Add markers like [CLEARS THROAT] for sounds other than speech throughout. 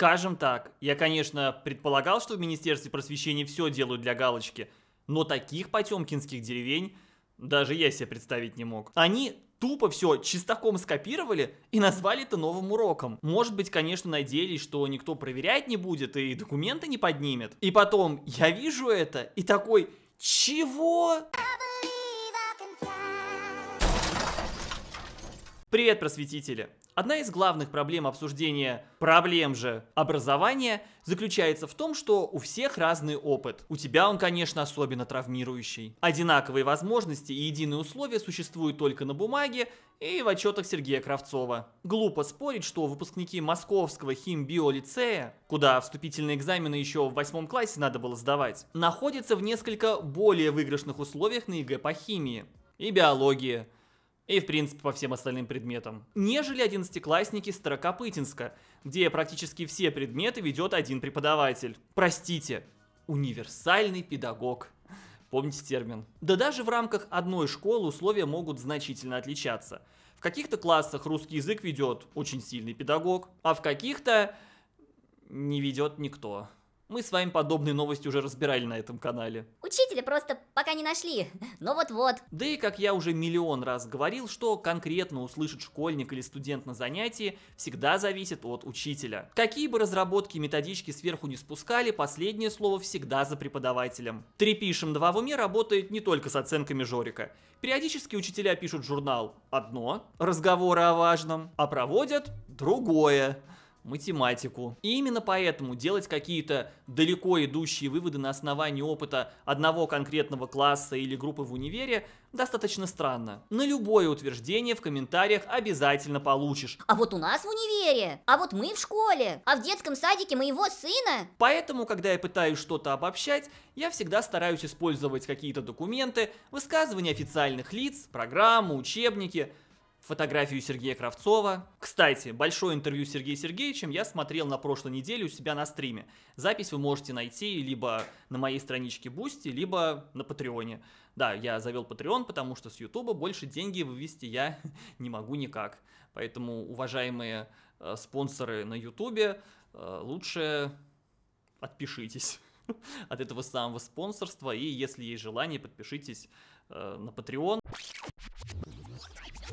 Скажем так, я, конечно, предполагал, что в Министерстве просвещения все делают для галочки, но таких потемкинских деревень даже я себе представить не мог. Они тупо все чистоком скопировали и назвали это новым уроком. Может быть, конечно, надеялись, что никто проверять не будет и документы не поднимет. И потом, я вижу это и такой, чего? Чего? Привет, просветители! Одна из главных проблем обсуждения проблем же образования заключается в том, что у всех разный опыт. У тебя он, конечно, особенно травмирующий. Одинаковые возможности и единые условия существуют только на бумаге и в отчетах Сергея Кравцова. Глупо спорить, что выпускники Московского химбиолицея, куда вступительные экзамены еще в восьмом классе надо было сдавать, находятся в несколько более выигрышных условиях на ЕГЭ по химии и биологии – и в принципе по всем остальным предметам, нежели одиннадцатиклассники Старокопытинска, где практически все предметы ведет один преподаватель. Простите, универсальный педагог. Помните термин. Да даже в рамках одной школы условия могут значительно отличаться. В каких-то классах русский язык ведет очень сильный педагог, а в каких-то не ведет никто. Мы с вами подобные новости уже разбирали на этом канале. Учителя просто пока не нашли, но ну вот-вот. Да и как я уже миллион раз говорил, что конкретно услышит школьник или студент на занятии всегда зависит от учителя. Какие бы разработки и методички сверху не спускали, последнее слово всегда за преподавателем. Трепишем два в уме работает не только с оценками Жорика. Периодически учителя пишут журнал одно, разговоры о важном, а проводят другое математику. И именно поэтому делать какие-то далеко идущие выводы на основании опыта одного конкретного класса или группы в универе достаточно странно. На любое утверждение в комментариях обязательно получишь. А вот у нас в универе, а вот мы в школе, а в детском садике моего сына. Поэтому, когда я пытаюсь что-то обобщать, я всегда стараюсь использовать какие-то документы, высказывания официальных лиц, программы, учебники – фотографию Сергея Кравцова. Кстати, большое интервью с Сергеем Сергеевичем я смотрел на прошлой неделе у себя на стриме. Запись вы можете найти либо на моей страничке Бусти, либо на Патреоне. Да, я завел Patreon, потому что с Ютуба больше деньги вывести я [LAUGHS] не могу никак. Поэтому, уважаемые э, спонсоры на Ютубе, э, лучше отпишитесь [LAUGHS] от этого самого спонсорства. И если есть желание, подпишитесь э, на Patreon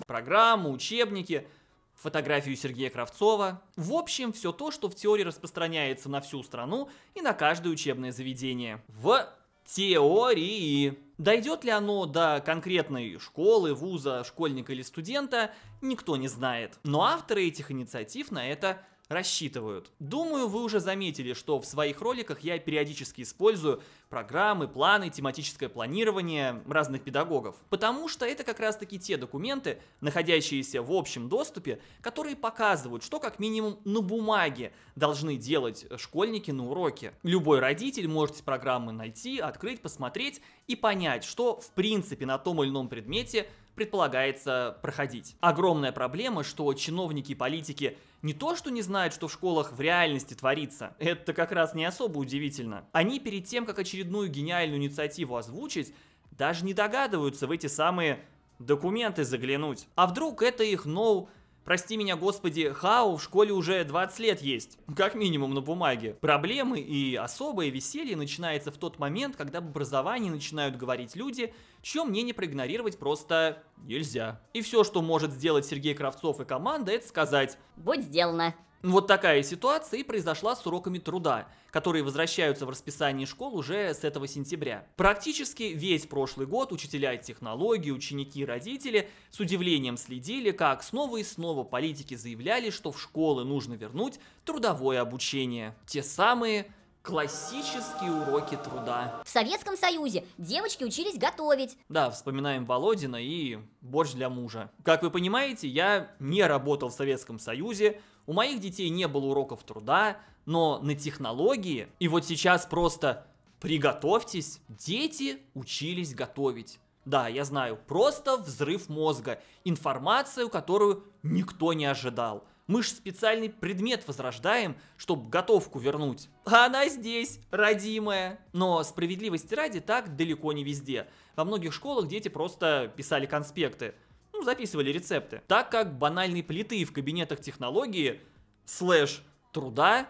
программу, учебники, фотографию Сергея Кравцова. В общем, все то, что в теории распространяется на всю страну и на каждое учебное заведение. В теории. Дойдет ли оно до конкретной школы, вуза, школьника или студента, никто не знает. Но авторы этих инициатив на это рассчитывают. Думаю, вы уже заметили, что в своих роликах я периодически использую программы, планы, тематическое планирование разных педагогов. Потому что это как раз-таки те документы, находящиеся в общем доступе, которые показывают, что как минимум на бумаге должны делать школьники на уроке. Любой родитель может эти программы найти, открыть, посмотреть и понять, что в принципе на том или ином предмете предполагается проходить. Огромная проблема, что чиновники и политики не то, что не знают, что в школах в реальности творится, это как раз не особо удивительно. Они перед тем, как очередную гениальную инициативу озвучить, даже не догадываются в эти самые документы заглянуть. А вдруг это их, ноу, no Прости меня, господи, Хау в школе уже 20 лет есть. Как минимум на бумаге. Проблемы и особое веселье начинается в тот момент, когда об образовании начинают говорить люди, чье мнение проигнорировать просто нельзя. И все, что может сделать Сергей Кравцов и команда, это сказать «Будь сделано». Ну, вот такая ситуация и произошла с уроками труда, которые возвращаются в расписание школ уже с этого сентября. Практически весь прошлый год учителя технологии, ученики и родители с удивлением следили, как снова и снова политики заявляли, что в школы нужно вернуть трудовое обучение. Те самые Классические уроки труда. В Советском Союзе девочки учились готовить. Да, вспоминаем Володина и борщ для мужа. Как вы понимаете, я не работал в Советском Союзе, у моих детей не было уроков труда, но на технологии, и вот сейчас просто приготовьтесь, дети учились готовить. Да, я знаю, просто взрыв мозга, информацию, которую никто не ожидал – мы же специальный предмет возрождаем, чтобы готовку вернуть. А она здесь, родимая. Но справедливости ради так далеко не везде. Во многих школах дети просто писали конспекты. Ну, записывали рецепты. Так как банальной плиты в кабинетах технологии, слэш, труда,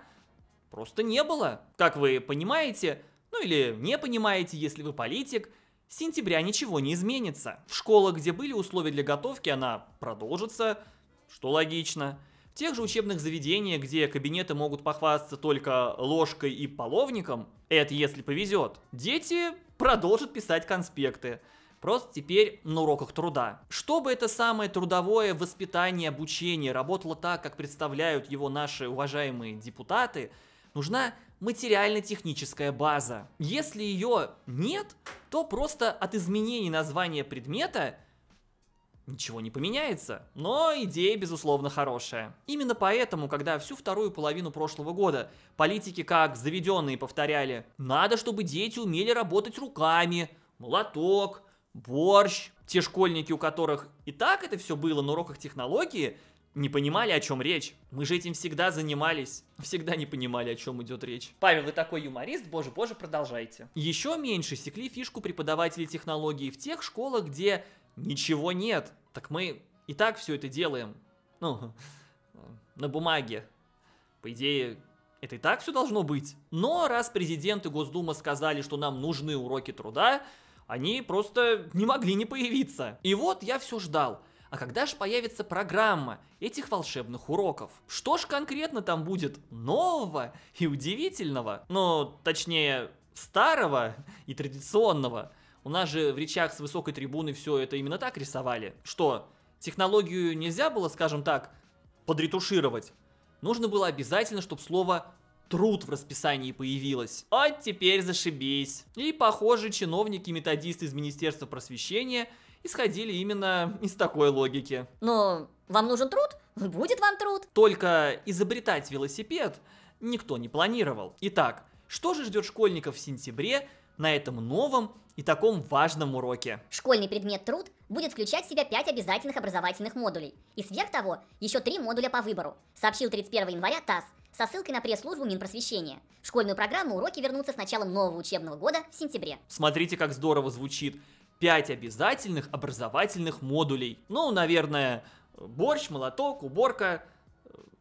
просто не было. Как вы понимаете, ну или не понимаете, если вы политик, с сентября ничего не изменится. В школах, где были условия для готовки, она продолжится, что логично тех же учебных заведениях, где кабинеты могут похвастаться только ложкой и половником, это если повезет, дети продолжат писать конспекты. Просто теперь на уроках труда. Чтобы это самое трудовое воспитание, обучение работало так, как представляют его наши уважаемые депутаты, нужна материально-техническая база. Если ее нет, то просто от изменений названия предмета – Ничего не поменяется, но идея, безусловно, хорошая. Именно поэтому, когда всю вторую половину прошлого года политики как заведенные повторяли «надо, чтобы дети умели работать руками», «молоток», «борщ», те школьники, у которых и так это все было на уроках технологии, не понимали, о чем речь. Мы же этим всегда занимались. Всегда не понимали, о чем идет речь. Павел, вы такой юморист, боже, боже, продолжайте. Еще меньше секли фишку преподавателей технологии в тех школах, где ничего нет. Так мы и так все это делаем. Ну, [LAUGHS] на бумаге. По идее, это и так все должно быть. Но раз президенты Госдумы сказали, что нам нужны уроки труда, они просто не могли не появиться. И вот я все ждал. А когда же появится программа этих волшебных уроков? Что ж конкретно там будет нового и удивительного? Ну, точнее, старого и традиционного – у нас же в речах с высокой трибуны все это именно так рисовали. Что, технологию нельзя было, скажем так, подретушировать? Нужно было обязательно, чтобы слово труд в расписании появилось. А теперь зашибись. И, похоже, чиновники-методисты из Министерства просвещения исходили именно из такой логики. Но вам нужен труд? Будет вам труд. Только изобретать велосипед никто не планировал. Итак, что же ждет школьников в сентябре на этом новом и таком важном уроке. Школьный предмет труд будет включать в себя 5 обязательных образовательных модулей. И сверх того, еще 3 модуля по выбору, сообщил 31 января ТАСС со ссылкой на пресс-службу Минпросвещения. В школьную программу уроки вернутся с началом нового учебного года в сентябре. Смотрите, как здорово звучит. 5 обязательных образовательных модулей. Ну, наверное, борщ, молоток, уборка,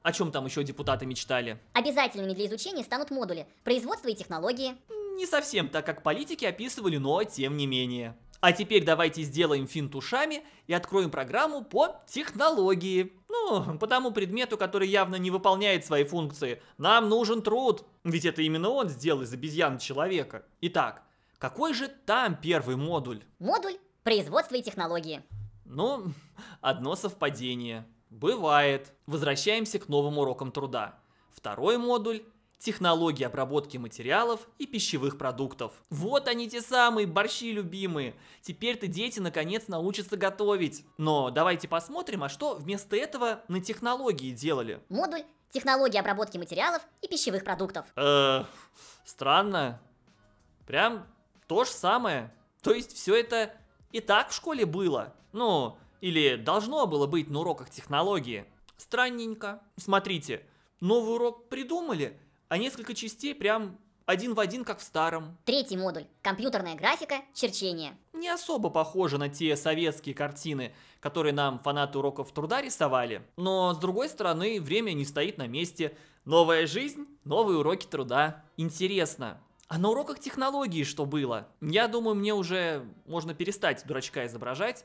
о чем там еще депутаты мечтали? Обязательными для изучения станут модули производство и технологии. Не совсем так, как политики описывали, но тем не менее. А теперь давайте сделаем финт ушами и откроем программу по технологии. Ну, по тому предмету, который явно не выполняет свои функции. Нам нужен труд. Ведь это именно он сделал из обезьян человека. Итак, какой же там первый модуль? Модуль производства и технологии. Ну, одно совпадение. Бывает. Возвращаемся к новым урокам труда. Второй модуль технологии обработки материалов и пищевых продуктов. Вот они те самые борщи любимые. Теперь-то дети наконец научатся готовить. Но давайте посмотрим, а что вместо этого на технологии делали. Модуль технологии обработки материалов и пищевых продуктов. Э, странно. Прям то же самое. То есть все это и так в школе было. Ну, или должно было быть на уроках технологии. Странненько. Смотрите, новый урок придумали, а несколько частей прям один в один, как в старом. Третий модуль. Компьютерная графика, черчение. Не особо похоже на те советские картины, которые нам фанаты уроков труда рисовали. Но, с другой стороны, время не стоит на месте. Новая жизнь, новые уроки труда. Интересно, а на уроках технологии что было? Я думаю, мне уже можно перестать дурачка изображать.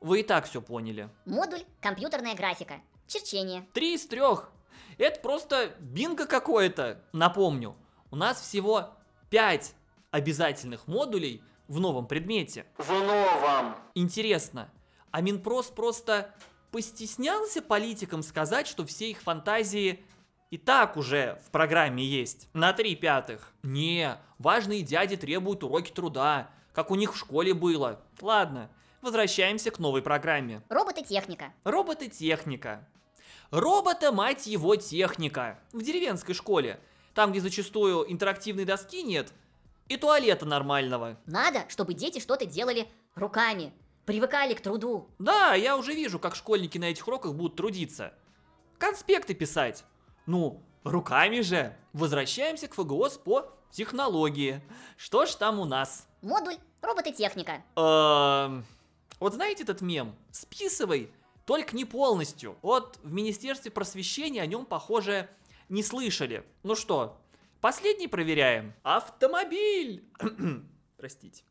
Вы и так все поняли. Модуль «Компьютерная графика». Черчение. Три из трех. Это просто бинго какое-то. Напомню, у нас всего 5 обязательных модулей в новом предмете. В новом. Интересно, а Минпрос просто постеснялся политикам сказать, что все их фантазии и так уже в программе есть. На три пятых. Не, важные дяди требуют уроки труда, как у них в школе было. Ладно, возвращаемся к новой программе. Роботы-техника. Роботы-техника. Робота, мать его, техника. В деревенской школе. Там, где зачастую интерактивной доски нет, и туалета нормального. Надо, чтобы дети что-то делали руками, привыкали к труду. Да, я уже вижу, как школьники на этих уроках будут трудиться. Конспекты писать. Ну, руками же. Возвращаемся к ФГОС по технологии. Что ж там у нас? Модуль робототехника. Эм... Вот знаете этот мем? Списывай только не полностью. Вот в Министерстве просвещения о нем, похоже, не слышали. Ну что, последний проверяем. Автомобиль! [CLEARS THROAT] Простите.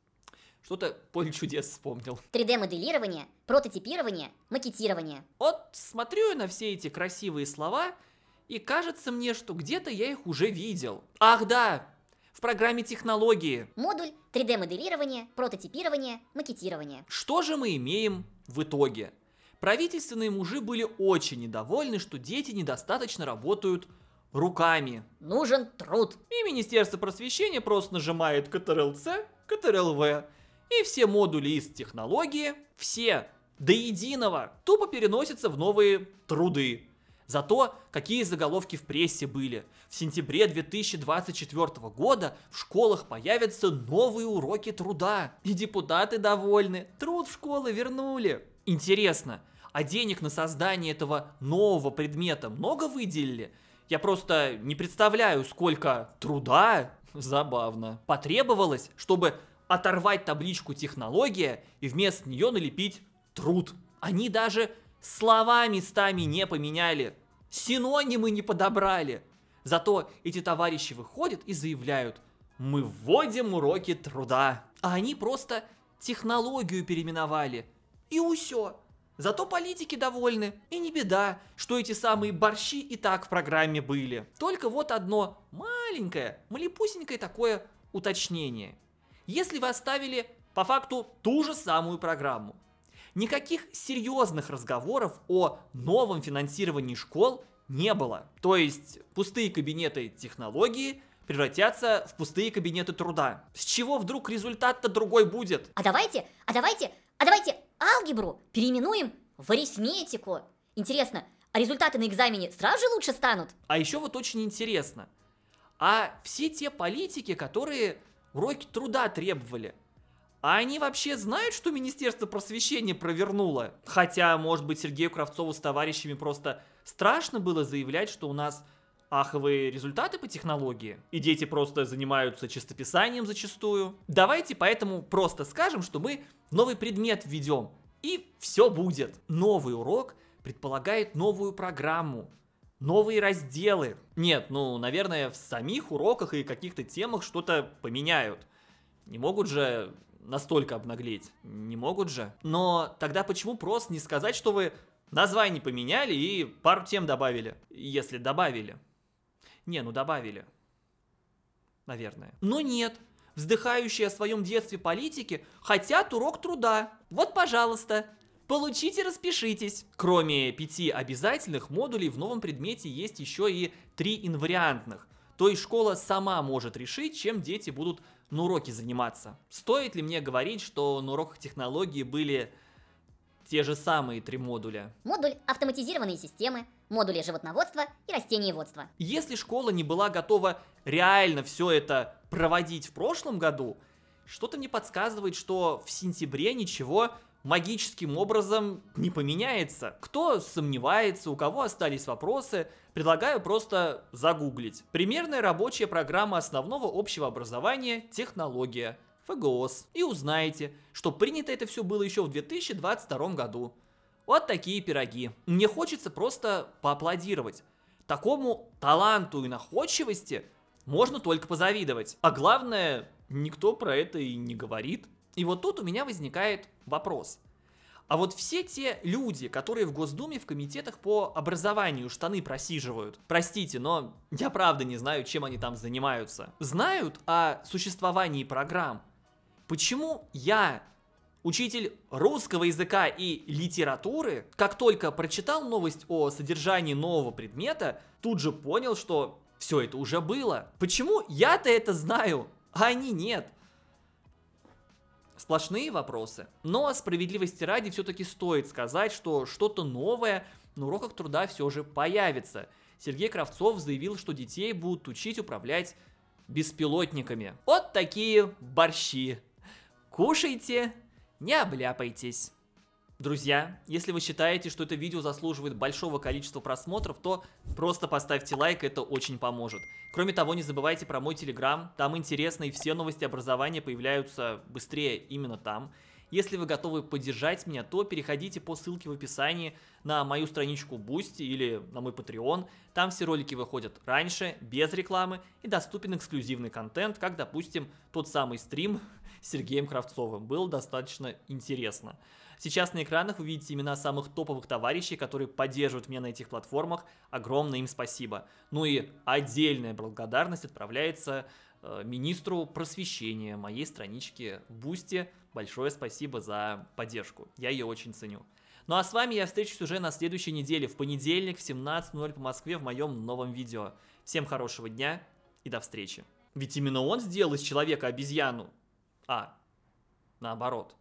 Что-то поле чудес вспомнил. 3D-моделирование, прототипирование, макетирование. Вот смотрю я на все эти красивые слова, и кажется мне, что где-то я их уже видел. Ах да, в программе технологии. Модуль 3D-моделирование, прототипирование, макетирование. Что же мы имеем в итоге? Правительственные мужи были очень недовольны, что дети недостаточно работают руками. Нужен труд. И Министерство просвещения просто нажимает КТРЛЦ, КТРЛВ, и все модули из технологии, все до единого, тупо переносятся в новые труды. Зато какие заголовки в прессе были. В сентябре 2024 года в школах появятся новые уроки труда. И депутаты довольны. Труд в школы вернули интересно, а денег на создание этого нового предмета много выделили? Я просто не представляю, сколько труда, забавно, потребовалось, чтобы оторвать табличку «Технология» и вместо нее налепить «Труд». Они даже слова местами не поменяли, синонимы не подобрали. Зато эти товарищи выходят и заявляют «Мы вводим уроки труда». А они просто технологию переименовали – и усё. Зато политики довольны, и не беда, что эти самые борщи и так в программе были. Только вот одно маленькое, малепусенькое такое уточнение. Если вы оставили по факту ту же самую программу, никаких серьезных разговоров о новом финансировании школ не было. То есть пустые кабинеты технологии превратятся в пустые кабинеты труда. С чего вдруг результат-то другой будет? А давайте, а давайте, а давайте алгебру переименуем в арифметику. Интересно, а результаты на экзамене сразу же лучше станут? А еще вот очень интересно, а все те политики, которые уроки труда требовали, а они вообще знают, что Министерство просвещения провернуло? Хотя, может быть, Сергею Кравцову с товарищами просто страшно было заявлять, что у нас аховые результаты по технологии, и дети просто занимаются чистописанием зачастую. Давайте поэтому просто скажем, что мы новый предмет введем, и все будет. Новый урок предполагает новую программу, новые разделы. Нет, ну, наверное, в самих уроках и каких-то темах что-то поменяют. Не могут же настолько обнаглеть. Не могут же. Но тогда почему просто не сказать, что вы название поменяли и пару тем добавили, если добавили. Не, ну добавили. Наверное. Но нет. Вздыхающие о своем детстве политики хотят урок труда. Вот, пожалуйста, Получите, распишитесь. Кроме пяти обязательных модулей в новом предмете есть еще и три инвариантных. То есть школа сама может решить, чем дети будут на уроке заниматься. Стоит ли мне говорить, что на уроках технологии были те же самые три модуля. Модуль автоматизированные системы, модули животноводства и растениеводства. Если школа не была готова реально все это проводить в прошлом году, что-то мне подсказывает, что в сентябре ничего магическим образом не поменяется. Кто сомневается, у кого остались вопросы, предлагаю просто загуглить. Примерная рабочая программа основного общего образования «Технология» ФГОС и узнаете, что принято это все было еще в 2022 году. Вот такие пироги. Мне хочется просто поаплодировать. Такому таланту и находчивости можно только позавидовать. А главное, никто про это и не говорит. И вот тут у меня возникает вопрос. А вот все те люди, которые в Госдуме в комитетах по образованию штаны просиживают, простите, но я правда не знаю, чем они там занимаются, знают о существовании программ, Почему я, учитель русского языка и литературы, как только прочитал новость о содержании нового предмета, тут же понял, что все это уже было? Почему я-то это знаю, а они нет? Сплошные вопросы. Но справедливости ради все-таки стоит сказать, что что-то новое на уроках труда все же появится. Сергей Кравцов заявил, что детей будут учить управлять беспилотниками. Вот такие борщи. Кушайте, не обляпайтесь. Друзья, если вы считаете, что это видео заслуживает большого количества просмотров, то просто поставьте лайк, это очень поможет. Кроме того, не забывайте про мой телеграм, там интересно и все новости образования появляются быстрее именно там. Если вы готовы поддержать меня, то переходите по ссылке в описании на мою страничку Boosty или на мой Patreon. Там все ролики выходят раньше, без рекламы и доступен эксклюзивный контент, как, допустим, тот самый стрим, Сергеем Кравцовым. Было достаточно интересно. Сейчас на экранах вы видите имена самых топовых товарищей, которые поддерживают меня на этих платформах. Огромное им спасибо. Ну и отдельная благодарность отправляется э, министру просвещения моей странички Бусти. Большое спасибо за поддержку. Я ее очень ценю. Ну а с вами я встречусь уже на следующей неделе, в понедельник в 17.00 по Москве в моем новом видео. Всем хорошего дня и до встречи. Ведь именно он сделал из человека обезьяну. А. Наоборот.